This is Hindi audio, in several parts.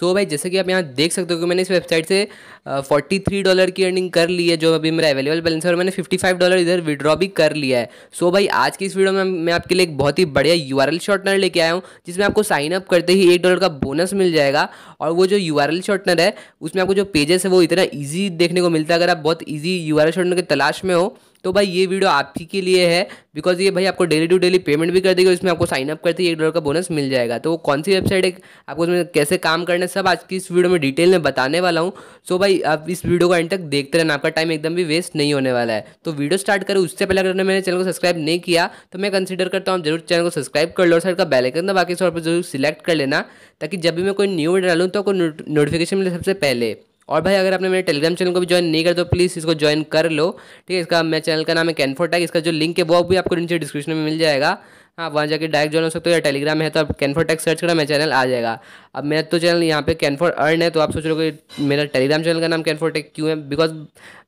सो so भाई जैसे कि आप यहाँ देख सकते हो कि मैंने इस वेबसाइट से फोर्टी थ्री डॉलर की अर्निंग कर ली है जो अभी मेरा अवेलेबल बैलेंस है और मैंने फिफ्टी फाइव डॉलर इधर विड्रॉ भी कर लिया है सो so भाई आज की इस वीडियो में मैं आपके लिए एक बहुत ही बढ़िया यू आर एल शॉर्टनर लेके आया हूँ जिसमें आपको साइन अप करते ही एक डॉलर का बोनस मिल जाएगा और वो जो यू आर एल शॉर्टनर है उसमें आपको जो पेजेस है वो इतना ईजी देखने को मिलता है अगर आप बहुत easy U R L shortener की तलाश में हो तो भाई ये वीडियो आप ही के लिए है बिकॉज ये भाई आपको डेली टू डेली पेमेंट भी कर देगी इसमें आपको साइन अप करते एक डॉलर का बोनस मिल जाएगा तो वो कौन सी वेबसाइट है आपको उसमें कैसे काम करना है सब आज की इस वीडियो में डिटेल में बताने वाला हूँ सो भाई आप इस वीडियो को एंड तक देखते रहना आपका टाइम एकदम भी वेस्ट नहीं होने वाला है तो वीडियो स्टार्ट करें उससे पहले अगर मैंने चैनल को सब्सक्राइब नहीं किया तो मैं कंसिडर करता हूँ जरूर चैनल को सब्सक्राइब कर लो और का बेलाइकन दबा बाकी इस पर जरूर सिलेक्ट कर लेना ताकि जब भी मैं कोई न्यू वीडियो डालूँ तो आपको नोटिफिकेशन मिले सबसे पहले और भाई अगर आपने मेरे टेलीग्राम चैनल को भी ज्वाइन नहीं कर तो प्लीज़ इसको ज्वाइन कर लो ठीक है इसका मेरे चैनल का नाम है कैनफोटैक इसका जो लिंक है वो भी आपको नीचे डिस्क्रिप्शन में मिल जाएगा आप हाँ, वहाँ जाकर डायरेक्ट ज्वाइन हो सकते हो या टेलीग्राम है तो आप कैनफोर टेक्स सर्च करना मेरा चैनल आ जाएगा अब मेरा तो चैनल यहाँ पे कैनफोर अर्न है तो आप सोच रहे हो कि मेरा टेलीग्राम चैनल का नाम कैनफोर टेक क्यों है बिकॉज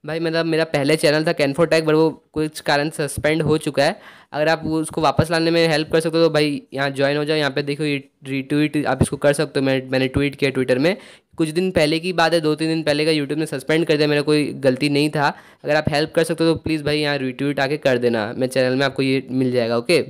भाई मतलब मेरा पहले चैनल था कैनफोर टेक बट वो कुछ कारण सस्पेंड हो चुका है अगर आप उसको वापस लाने में हेल्प कर सकते हो तो भाई यहाँ ज्वाइन हो जाओ यहाँ पे देखो ये रिट्वीट आप इसको कर सकते हो मैं मैंने ट्वीट किया ट्विटर में कुछ दिन पहले की बात है दो तीन दिन पहले का यूट्यूब ने सस्पेंड कर दिया मेरा कोई गलती नहीं था अगर आप हेल्प कर सकते हो तो प्लीज़ भाई यहाँ रिट्वीट आके कर देना मैं चैनल में आपको ये मिल जाएगा ओके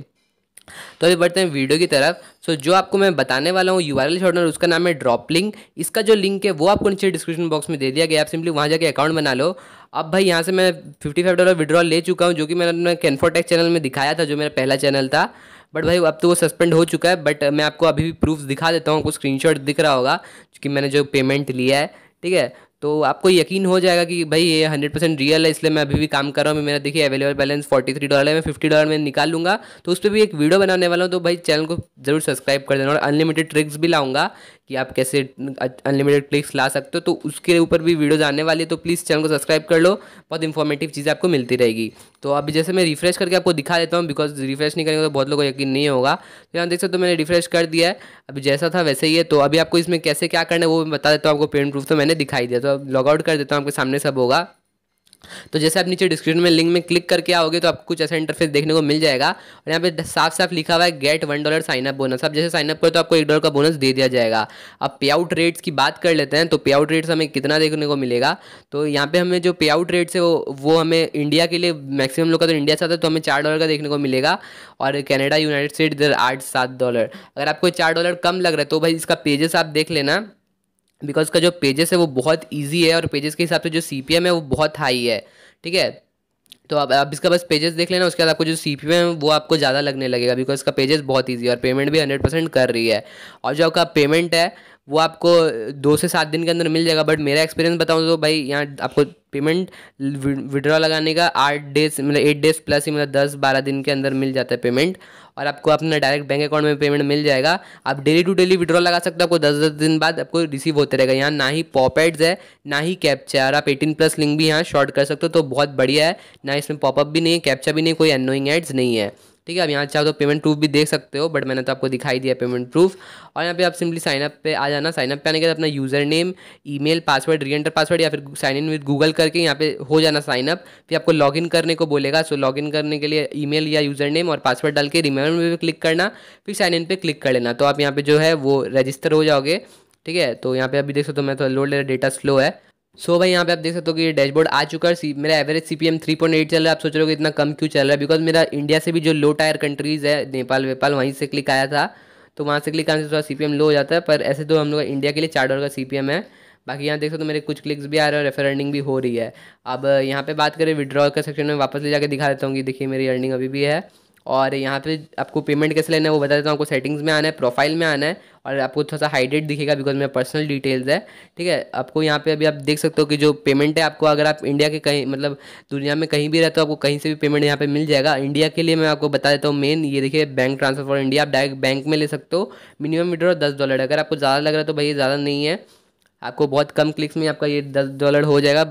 तो अभी बढ़ते हैं वीडियो की तरफ सो जो आपको मैं बताने वाला हूँ यू आर शॉर्टनर उसका नाम है ड्रॉप लिंक इसका जो लिंक है वो आपको नीचे डिस्क्रिप्शन बॉक्स में दे दिया गया आप सिंपली वहाँ जाके अकाउंट बना लो अब भाई यहाँ से मैं फिफ्टी फाइव डॉलर विड्रॉल ले चुका हूँ जो कि मैंने अपने कैनफोटेक चैनल में दिखाया था जो मेरा पहला चैनल था बट भाई अब तो वो सस्पेंड हो चुका है बट मैं आपको अभी भी प्रूफ दिखा देता हूँ आपको स्क्रीनशॉट दिख रहा होगा कि मैंने जो पेमेंट लिया है ठीक है तो आपको यकीन हो जाएगा कि भाई ये हंड्रेड परसेंट रियल है इसलिए मैं अभी भी काम कर रहा हूँ मेरा देखिए available balance forty three dollar है मैं फिफ्टी डॉलर में निकाल लूँगा तो उस पर भी एक वीडियो बनाने वाला हूँ तो भाई चैनल को जरूर सब्सक्राइब कर देना और अनलिमिटेड ट्रिक्स भी लाऊंगा कि आप कैसे अनलिमिटेड ट्रिक्स ला सकते हो तो उसके ऊपर भी वीडियोज आने वाली है तो प्लीज़ चैनल को सब्सक्राइब कर लो बहुत इंफॉर्मेटिव चीज़ें आपको मिलती रहेगी तो अभी जैसे मैं रिफ्रेश करके आपको दिखा देता हूँ बिकॉज रिफ्रेश नहीं करेंगे तो बहुत लोगों को यकीन नहीं होगा तो यहाँ देख सकते हो मैंने रिफ्रेश कर दिया है अभी जैसा था वैसे ही है तो अभी आपको इसमें कैसे क्या करना है वो बता देता हूँ आपको पेन प्रूफ तो मैंने दिखाई दिया तो लॉग आउट कर देता हूँ आपके सामने सब होगा तो जैसे आप नीचे डिस्क्रिप्शन में लिंक में क्लिक करके आओगे तो आपको कुछ ऐसा इंटरफेस देखने को मिल जाएगा और यहाँ पे साफ साफ लिखा हुआ है get one dollar sign up bonus आप जैसे साइनअप करो तो आपको एक डॉलर का बोनस दे दिया जाएगा अब पे आउट रेट्स की बात कर लेते हैं तो पे आउट रेट्स हमें कितना देखने को मिलेगा तो यहाँ पे हमें जो पे आउट रेट्स है वो वो हमें इंडिया के लिए मैक्सिमम लोग का तो इंडिया से आता है तो हमें चार डॉलर का देखने को मिलेगा और कैनेडा यूनाइटेड स्टेट इधर आठ सात डॉलर अगर आपको चार डॉलर कम लग रहा है तो भाई इसका पेजेस आप देख लेना बिकॉज का जो पेजेस है वो बहुत ईजी है और पेजेस के हिसाब से जो सी पी एम है वो बहुत हाई है ठीक है तो आप आप इसका बस पेजेस देख लेना उसके बाद आपको जो सी पी है वो आपको ज़्यादा लगने लगेगा बिकॉज इसका पेजेस बहुत ईजी है और पेमेंट भी हंड्रेड परसेंट कर रही है और जो आपका पेमेंट है वो आपको दो से सात दिन के अंदर मिल जाएगा बट मेरा एक्सपीरियंस बताऊँ तो भाई यहाँ आपको पेमेंट विड्रॉ लगाने का आठ डेज मतलब एट डेज प्लस ही मतलब दस बारह दिन के अंदर मिल जाता है पेमेंट और आपको अपना डायरेक्ट बैंक अकाउंट में पेमेंट मिल जाएगा आप डेली टू डेली विड्रॉ लगा सकते हो आपको दस दस दिन बाद आपको रिसीव होते रहेगा यहाँ ना ही पॉपेट्स है ना ही कैप्चा है और आप एटीन प्लस लिंक भी यहाँ शॉर्ट कर सकते हो तो बहुत बढ़िया है ना इसमें पॉपअप भी नहीं है कैप्चा भी नहीं कोई अनोइंग एड्स नहीं है ठीक है अब यहाँ चाहो तो पेमेंट प्रूफ भी देख सकते हो बट मैंने तो आपको दिखाई दिया पेमेंट प्रूफ और यहाँ पे आप सिंपली साइनअप पे आ जाना साइनअप पे आने के बाद अपना user name email password reenter password या फिर साइन इन विद गूगल करके यहाँ पे हो जाना साइनअप फिर आपको लॉग इन करने को बोलेगा सो लॉग इन करने के लिए ईमेल या यूज़र नेम और पासवर्ड डाल के रिमेंबर में क्लिक करना फिर साइन इन पर क्लिक कर लेना तो आप यहाँ पर जो है वो रजिस्टर हो जाओगे ठीक है तो यहाँ पे अभी देख सकते हो मैं तो लोड ले रहा डेटा स्लो है सो so भाई यहाँ पे आप देख सकते हो कि ये डैशबोर्ड आ चुका है सी, मेरा average C P M three point eight चल रहा है आप सोच रहे हो कि इतना कम क्यों चल रहा है बिकॉज मेरा इंडिया से भी जो लो टायर कंट्रीज़ है नेपाल वेपाल वहीं से क्लिक आया था तो वहाँ से क्लिक आने से थोड़ा सी पी एम लो हो जाता है पर ऐसे तो हम लोग इंडिया के लिए चार डॉलर का सी पी एम है बाकी यहाँ देख सकते हो तो मेरे कुछ क्लिक्स भी आ रहे हैं रेफर अर्निंग भी हो रही है अब यहाँ पे बात करें विड्रॉल का सेक्शन में वापस ले जाकर दिखा देता हूँ कि देखिए मेरी अर्निंग अभी भी है और यहाँ पे आपको पेमेंट कैसे लेना है वो बता देता हूँ आपको सेटिंग्स में आना है प्रोफाइल में आना है और आपको थोड़ा सा हाइडेड दिखेगा बिकॉज मेरा पर्सनल डिटेल्स है ठीक है आपको यहाँ पे अभी आप देख सकते हो कि जो पेमेंट है आपको अगर आप इंडिया के कहीं मतलब दुनिया में कहीं भी रहते हो आपको कहीं से भी पेमेंट यहाँ पे मिल जाएगा इंडिया के लिए मैं आपको बता देता हूँ मेन ये देखिए बैंक ट्रांसफर फॉर इंडिया आप डायरेक्ट बैंक में ले सकते हो मिनिमम विड्रॉ दस डॉलर अगर आपको ज़्यादा लग रहा है तो भैया ज़्यादा नहीं है आपको बहुत कम क्लिक्स में आपका ये दस डॉलर हो जाएगा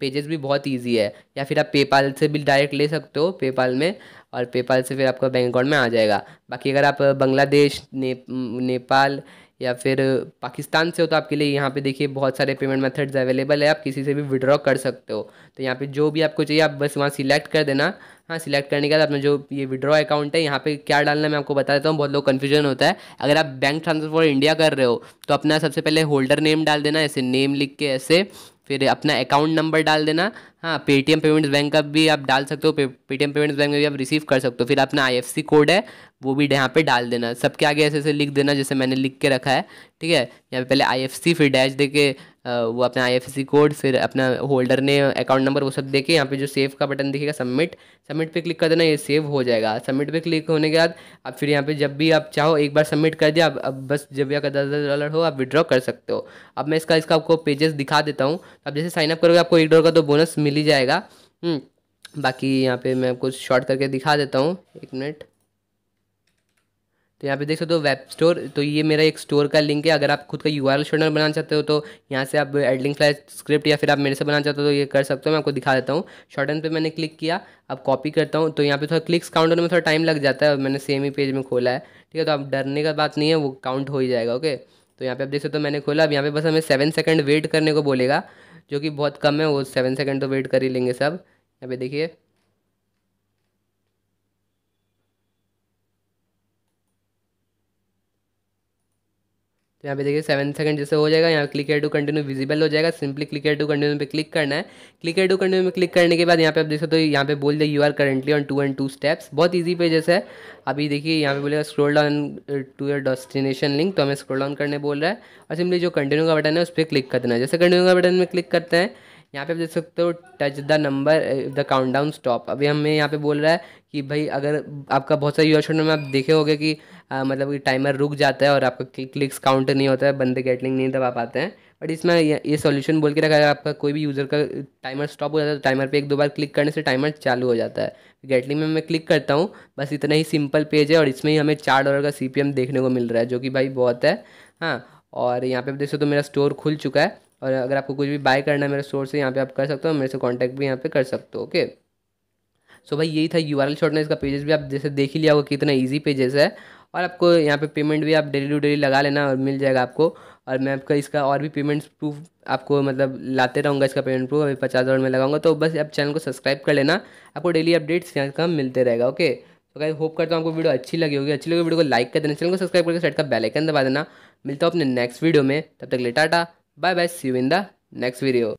पेजेस भी बहुत ईजी है या फिर आप पेपाल से भी डायरेक्ट ले सकते हो पेपाल में और पेपाल से फिर आपका बैंक अकाउंट में आ जाएगा बाकी अगर आप बांग्लादेश ने, नेपाल या फिर पाकिस्तान से हो तो आपके लिए यहाँ पे देखिए बहुत सारे पेमेंट मेथड्स अवेलेबल है आप किसी से भी विड्रॉ कर सकते हो तो यहाँ पे जो भी आपको चाहिए आप बस वहाँ सिलेक्ट कर देना हाँ सिलेक्ट करने के बाद अपना जो ये विड्रॉ अकाउंट है यहाँ पे क्या डालना है मैं आपको बता देता हूँ बहुत लोग कन्फ्यूजन होता है अगर आप बैंक ट्रांसफर फॉर इंडिया कर रहे हो तो अपना सबसे पहले होल्डर नेम डाल देना ऐसे नेम लिख के ऐसे फिर अपना अकाउंट नंबर डाल देना हाँ पेटीएम पेमेंट्स बैंक का भी आप डाल सकते हो पेटीएम पेमेंट्स बैंक में भी आप रिसीव कर सकते हो फिर अपना आईएफसी कोड है वो भी यहाँ पे डाल देना सबके आगे ऐसे ऐसे लिख देना जैसे मैंने लिख के रखा है ठीक है यहाँ पे पहले आईएफसी फिर डैश दे के वो अपना आईएफसी कोड फिर अपना होल्डर ने अकाउंट नंबर वो सब दे के यहाँ पे जो सेव का बटन दिखेगा सबमिट सबमिट पर क्लिक कर देना ये सेव हो जाएगा सबमिट पर क्लिक होने के बाद आप फिर यहाँ पर जब भी आप चाहो एक बार सबमिट कर दिया अब बस जब भी आपका दस हज़ार डॉलर हो आप विड्रॉ कर सकते हो अब मैं इसका इसका आपको पेजेस दिखा देता हूँ अब तो जैसे साइनअप करोगे आपको एक डॉलर का तो बोनस मिल मिल ही जाएगा हम्म, बाकी यहाँ पे मैं कुछ शॉर्ट करके दिखा देता हूँ एक मिनट तो यहाँ पे देख सकते हो वेब स्टोर तो ये मेरा एक स्टोर का लिंक है अगर आप खुद का यू आर शोडर बनाना चाहते हो तो यहाँ से आप एडलिंग फ्लाइज स्क्रिप्ट या फिर आप मेरे से बनाना चाहते हो तो ये कर सकते हो मैं आपको दिखा देता हूँ शॉर्ट एंड पे मैंने क्लिक किया अब कॉपी करता हूँ तो यहाँ पे थोड़ा क्लिक्स काउंटर में थोड़ा टाइम लग जाता है मैंने सेम ही पेज में खोला है ठीक है तो आप डरने का बात नहीं है वो काउंट हो ही जाएगा ओके तो यहाँ पे आप देख सकते हो मैंने खोला अब यहाँ पे बस हमें सेवन सेकंड वेट करने को बोलेगा जो कि बहुत कम है वो सेवन सेकेंड तो वेट कर ही लेंगे सब यहाँ पे देखिए तो यहाँ पे देखिए सेवन सेकंड जैसे हो जाएगा यहाँ क्लिक टू कंटिन्यू विजिबल हो जाएगा सिंपली क्लिक टू कंटिन्यू पे क्लिक करना है क्लिक टू कंटिन्यू में क्लिक करने के बाद यहाँ पे आप देख सकते हो तो यहाँ पे बोल दे you are currently on two and two steps बहुत ईजी पे जैसे अभी देखिए यहाँ पे बोलेगा scroll down to your destination link तो हमें स्क्रोल डाउन करने बोल रहा है और सिंपली जो कंटिन्यू का बटन है उस पर क्लिक कर देना जैसे कंटिन्यू का बटन में क्लिक करते हैं यहाँ पे आप देख सकते हो touch the number the count down stop अभी हमें यहाँ पे बोल रहा है कि भाई अगर आपका बहुत सारे यूर शॉट में आप देखे होगे कि आ, uh, मतलब कि टाइमर रुक जाता है और आपका क्लिक्स काउंट नहीं होता है बंदे गेटलिंग नहीं दबा पाते हैं बट इसमें ये सॉल्यूशन बोल के रखा है आपका कोई भी यूज़र का टाइमर स्टॉप हो जाता है तो टाइमर पे एक दो बार क्लिक करने से टाइमर चालू हो जाता है गेटलिंग में मैं क्लिक करता हूँ बस इतना ही सिंपल पेज है और इसमें ही हमें चार डॉलर का सी देखने को मिल रहा है जो कि भाई बहुत है हाँ और यहाँ पे आप देख सकते हो तो मेरा स्टोर खुल चुका है और अगर आपको कुछ भी बाय करना है मेरे स्टोर से यहाँ पे आप कर सकते हो मेरे से कांटेक्ट भी यहाँ पे कर सकते हो ओके सो भाई यही था यू आर एल छोड़ना इसका पेजेस भी आप जैसे देख ही लिया होगा कितना ईजी पेजेस है और आपको यहाँ पे पेमेंट भी आप डेली टू डेली लगा लेना और मिल जाएगा आपको और मैं आपका इसका और भी पेमेंट्स प्रूफ आपको मतलब लाते रहूँगा इसका पेमेंट प्रूफ अभी पचास हज़ार में लगाऊंगा तो बस आप चैनल को सब्सक्राइब कर लेना आपको डेली अपडेट्स यहाँ का मिलते रहेगा ओके तो गाइस होप करता हूँ आपको वीडियो अच्छी लगी होगी अच्छी लगी वीडियो को लाइक कर देना चैनल को सब्सक्राइब करके साइड का बेलाइकन दबा देना मिलता हूँ अपने नेक्स्ट वीडियो में तब तक लेटाटा Bye bye. See you in the next video.